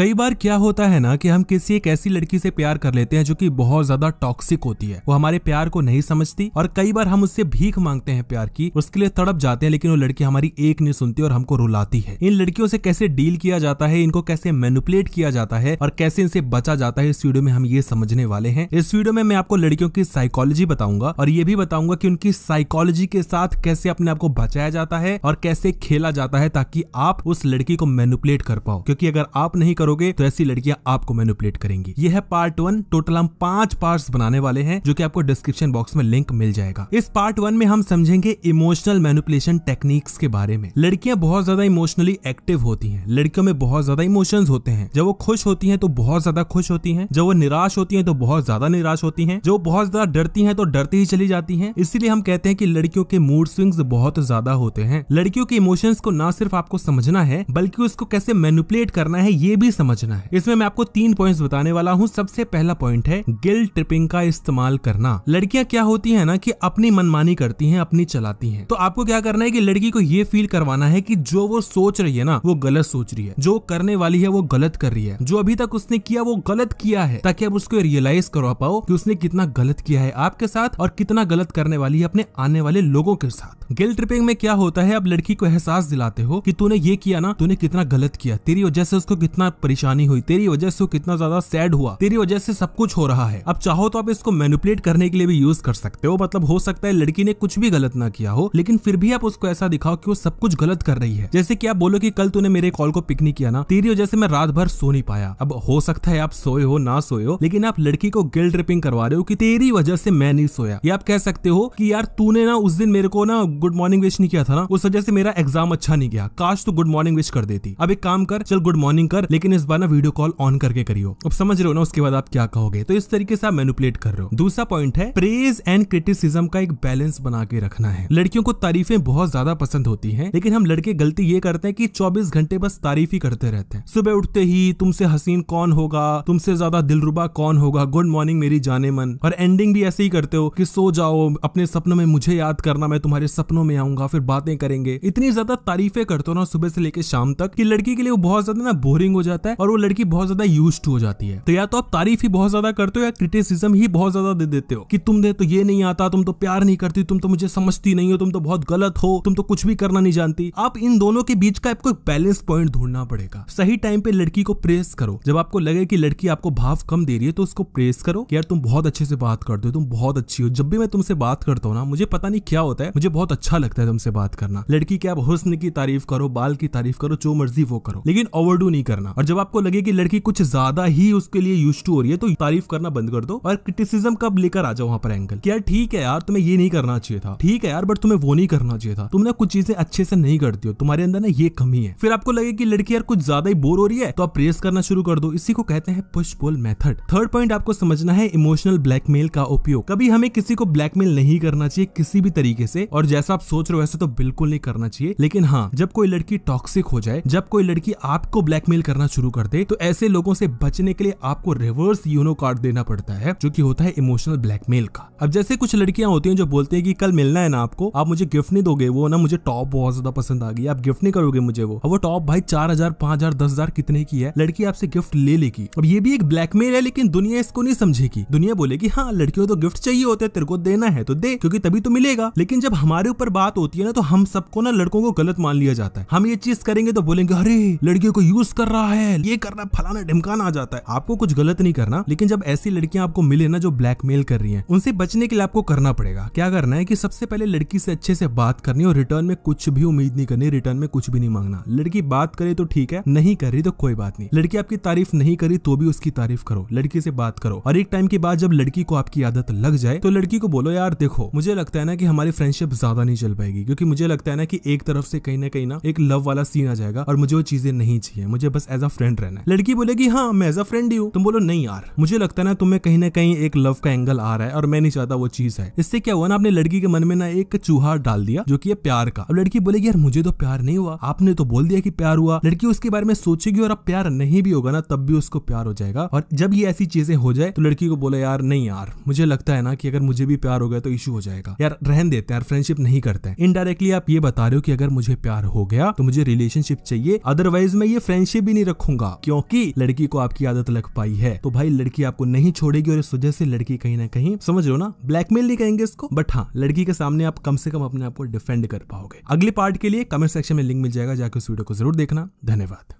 कई बार क्या होता है ना कि हम किसी एक ऐसी लड़की से प्यार कर लेते हैं जो कि बहुत ज्यादा टॉक्सिक होती है वो हमारे प्यार को नहीं समझती और कई बार हम उससे भीख मांगते हैं प्यार की उसके लिए तड़प जाते हैं लेकिन वो लड़की हमारी एक नहीं सुनती और हमको रुलाती है इन लड़कियों से कैसे डील किया जाता है इनको कैसे मेनुपुलेट किया जाता है और कैसे इनसे बचा जाता है इस वीडियो में हम ये समझने वाले हैं इस वीडियो में मैं आपको लड़कियों की साइकोलॉजी बताऊंगा और ये भी बताऊंगा की उनकी साइकोलॉजी के साथ कैसे अपने आप को बचाया जाता है और कैसे खेला जाता है ताकि आप उस लड़की को मैनुपुलेट कर पाओ क्योंकि अगर आप नहीं करो करोगे तो ऐसी लड़कियां आपको मैनुपलेट करेंगी यह है पार्ट वन टोटल हम पांच पार्ट बनाने वाले हैं जो की आपको डिस्क्रिप्शन बॉक्स में लिंक मिल जाएगा इस पार्ट वन में हम समझेंगे इमोशनल मैनिपुलेशन टेक्निक्स के बारे में लड़कियां बहुत ज्यादा इमोशनली एक्टिव होती हैं लड़कियों में बहुत ज्यादा इमोशंस होते हैं जब वो खुश होती हैं तो बहुत ज्यादा खुश होती हैं जब वो निराश होती हैं तो बहुत ज्यादा निराश होती हैं जो बहुत ज्यादा डरती हैं तो डरती ही चली जाती हैं इसीलिए हम कहते हैं कि लड़कियों के मूड स्विंग्स बहुत ज्यादा होते हैं लड़कियों के इमोशंस को ना सिर्फ आपको समझना है बल्कि उसको कैसे मैनुपलेट करना है ये भी समझना है इसमें मैं आपको तीन पॉइंट्स बताने वाला हूँ सबसे पहला पॉइंट है गिल ट्रिपिंग का इस्तेमाल करना लड़कियां क्या होती है ना कि अपनी मनमानी करती हैं अपनी चलाती हैं तो आपको क्या करना है कि लड़की को ये फील करवाना है कि जो वो सोच रही है ना वो गलत सोच रही है जो करने वाली है वो गलत कर रही है जो अभी तक उसने किया वो गलत किया है ताकि अब उसको रियलाइज करवा पाओ कि उसने कितना गलत किया है आपके साथ और कितना गलत करने वाली है अपने आने वाले लोगों के साथ गिल ट्रिपिंग में क्या होता है अब लड़की को एहसास दिलाते हो कि तूने ये किया ना तूने कितना गलत किया तेरी वजह से उसको कितना परेशानी हुई तेरी वजह से वो कितना ज्यादा सैड हुआ तेरी वजह से सब कुछ हो रहा है अब चाहो तो आप इसको मैनिपुलेट करने के लिए भी यूज कर सकते हो मतलब हो सकता है लड़की ने कुछ भी गलत ना किया हो लेकिन फिर भी आप उसको ऐसा दिखाओ की वो सब कुछ गलत कर रही है जैसे की आप बोलो की कल तूने मेरे कॉल को पिक नहीं किया ना तेरी वजह से मैं रात भर सो नहीं पाया अब हो सकता है आप सोए हो ना सोए हो लेकिन आप लड़की को गिल ट्रिपिंग करवा रहे हो की तेरी वजह से मैं नहीं सोया आप कह सकते हो की यार तूने ना उस दिन मेरे को ना गुड मॉर्निंग विश नहीं किया था ना उस वजह से मेरा एग्जाम अच्छा नहीं गया काश तू गुड मॉर्निंग विश कर देती अब एक काम कर चल गुड मॉर्निंग कर लेकिन लेकिन इस बार ना वीडियो कॉल ऑन करके करियो अब समझ रहे हो ना उसके बाद आप क्या कहोगे तो इस तरीके से आप मैनुपलेट कर रहे हो दूसरा पॉइंट है प्रेज एंड क्रिटिसिज्म का एक बैलेंस बना के रखना है लड़कियों को तारीफें बहुत ज्यादा पसंद होती है लेकिन हम लड़के गलती ये करते हैं की चौबीस घंटे बस तारीफ ही करते रहते हैं सुबह उठते ही तुमसे हसीन कौन होगा तुमसे ज्यादा दिलरुबा कौन होगा गुड मॉर्निंग मेरी जाने मन और एंडिंग भी ऐसे ही करते हो कि सो जाओ अपने सपनों में मुझे याद करना मैं तुम्हारे सपनों में आऊंगा फिर बातें करेंगे इतनी ज्यादा तारीफें करते हो ना सुबह से लेकर शाम तक कि लड़की के लिए वो बहुत ज्यादा ना बोरिंग हो जाती जाता है और वो लड़की बहुत ज्यादा यूज हो जाती है तो या तो आप तारीफ ही बहुत ज्यादा करते हो या क्रिटिसिज्म ही बहुत ज्यादा दे देते हो कि तुम दे तो ये नहीं आता तुम तो प्यार नहीं करती तुम तो मुझे समझती नहीं हो तुम तो बहुत गलत हो तुम तो कुछ भी करना नहीं जानती आप इन दोनों के बीच का आपको एक बैलेंस पॉइंट ढूंढना पड़ेगा सही टाइम पे लड़की को प्रेस करो जब आपको लगे कि लड़की आपको भाव कम दे रही है तो उसको प्रेस करो यार तुम बहुत अच्छे से बात करते हो तुम बहुत अच्छी हो जब भी मैं तुमसे बात करता हूँ ना मुझे पता नहीं क्या होता है मुझे बहुत अच्छा लगता है तुमसे बात करना लड़की के आप हुस्न की तारीफ करो बाल की तारीफ करो जो मर्जी वो करो लेकिन ओवरडू नहीं करना और जब आपको लगे कि लड़की कुछ ज्यादा ही उसके लिए यूज टू हो रही है तो तारीफ करना बंद कर दो और क्रिटिसिज्म कब लेकर आ जाओ वहाँ पर एंगल यार ठीक है यार तुम्हें ये नहीं करना चाहिए था ठीक है यार बट तुम्हें वो नहीं करना चाहिए था तुमने कुछ चीजें अच्छे से नहीं करती हो तुम्हारे अंदर ना ये कमी है फिर आपको लगे की लड़की यार कुछ ज्यादा ही बोर हो रही है तो आप प्रेस करना शुरू कर दो इसी को कहते हैं push pull method third point आपको समझना है इमोशनल ब्लैकमेल का उपयोग कभी हमें किसी को ब्लैकमेल नहीं करना चाहिए किसी भी तरीके से और जैसा आप सोच रहे हो वैसे तो बिल्कुल नहीं करना चाहिए लेकिन हाँ जब कोई लड़की टॉक्सिक हो जाए जब कोई लड़की आपको ब्लैकमेल करना शुरू कर दे तो ऐसे लोगों से बचने के लिए आपको रिवर्स यूनो कार्ड देना पड़ता है जो की होता है इमोशनल ब्लैकमेल का अब जैसे कुछ लड़कियां होती है जो बोलते हैं की कल मिलना है ना आपको आप मुझे गिफ्ट नहीं दोगे वो ना मुझे टॉप बहुत ज्यादा पसंद आ गई आप गिफ्ट नहीं करोगे मुझे वो वो टॉप भाई चार हजार पांच हजार दस हजार कितने की है लड़की आपसे गिफ्ट ले लेगी अब ये भी एक ब्लैकमेल है लेकिन दुनिया इसको नहीं समझेगी दुनिया बोलेगी हाँ लड़कियों तो गिफ्ट चाहिए होते तेरे को देना है तो दे क्योंकि तभी तो मिलेगा लेकिन जब हमारे ऊपर बात होती है ना तो हम सबको ना लड़कों को गलत मान लिया जाता है हम ये चीज करेंगे तो बोलेंगे अरे लड़कियों को यूज कर रहा है है ये करना फलाना ढिमकाना आ जाता है आपको कुछ गलत नहीं करना लेकिन जब ऐसी लड़कियां आपको मिले ना जो ब्लैकमेल कर रही है उनसे बचने के लिए आपको करना पड़ेगा क्या करना है की सबसे पहले लड़की से अच्छे से बात करनी और रिटर्न में कुछ भी उम्मीद नहीं करनी रिटर्न में कुछ भी नहीं मांगना लड़की बात करे तो ठीक है नहीं कर रही तो कोई बात नहीं लड़की आपकी तारीफ नहीं करी तो भी उसकी तारीफ करो लड़की से बात करो और एक टाइम के बाद जब लड़की को आपकी आदत लग जाए तो लड़की को बोलो यार देखो मुझे लगता है ना कि हमारी फ्रेंडशिप ज्यादा नहीं चल पाएगी क्योंकि मुझे लगता है ना कि एक तरफ से कहीं ना कहीं ना एक लव वाला सीन आ जाएगा और मुझे वो चीजें नहीं चाहिए मुझे बस एज अ फ्रेंड रहना है लड़की बोलेगी हाँ मैं एज अ फ्रेंड ही हूँ तुम बोलो नहीं यार मुझे लगता है ना तुम्हें कहीं ना कहीं एक लव का एंगल आ रहा है और मैं नहीं चाहता वो चीज है इससे क्या हुआ ना आपने लड़की के मन में ना एक चूहा डाल दिया जो की प्यार का अब लड़की बोलेगी यार मुझे तो प्यार नहीं हुआ आपने तो बोल दिया कि प्यार हुआ लड़की उसके बारे में सोचेगी और अब प्यार नहीं भी होगा ना तब भी उसको प्यार हो जाएगा और जब ये ऐसी चीजें हो जाए तो लड़की को बोला यार नहीं यार मुझे लगता है ना कि अगर मुझे भी प्यार हो गया तो इशू हो जाएगा यार रहन देते हैं यार फ्रेंडशिप नहीं करते हैं इनडायरेक्टली आप ये बता रहे हो कि अगर मुझे प्यार हो गया तो मुझे रिलेशनशिप चाहिए अदरवाइज मैं ये फ्रेंडशिप भी नहीं रखू रखूंगा क्योंकि लड़की को आपकी आदत लग पाई है तो भाई लड़की आपको नहीं छोड़ेगी और इस वजह से लड़की कहीं ना कहीं समझ लो ना ब्लैकमेल नहीं कहेंगे इसको बट हाँ लड़की के सामने आप कम से कम अपने आप को डिफेंड कर पाओगे अगले पार्ट के लिए कमेंट सेक्शन में लिंक मिल जाएगा जाकर उस वीडियो को जरूर देखना धन्यवाद